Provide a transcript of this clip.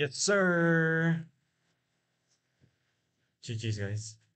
Yes, sir. GG's, guys.